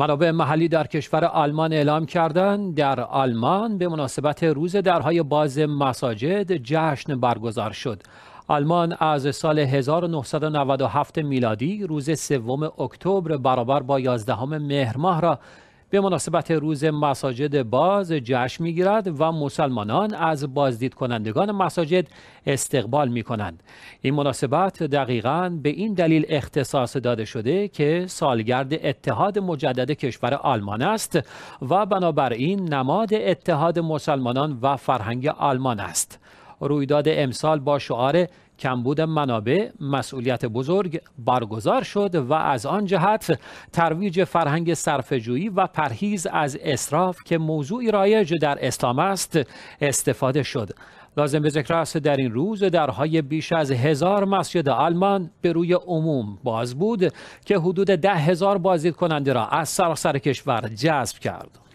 منابع محلی در کشور آلمان اعلام کردند در آلمان به مناسبت روز درهای باز مساجد جشن برگزار شد آلمان از سال 1997 میلادی روز سوم اکتبر برابر با 11 مهر ماه را به مناسبت روز مساجد باز جشن میگیرد و مسلمانان از بازدید کنندگان مساجد استقبال می کنند. این مناسبت دقیقا به این دلیل اختصاص داده شده که سالگرد اتحاد مجدد کشور آلمان است و بنابراین نماد اتحاد مسلمانان و فرهنگ آلمان است. رویداد امسال با شعار کمبود منابع مسئولیت بزرگ برگزار شد و از آن جهت ترویج فرهنگ صرفه‌جویی و پرهیز از اسراف که موضوعی رایج در اسلام است استفاده شد لازم به ذکر است در این روز درهای بیش از هزار مسجد آلمان به روی عموم باز بود که حدود ده هزار بازدید کننده را از سراسر کشور جذب کرد.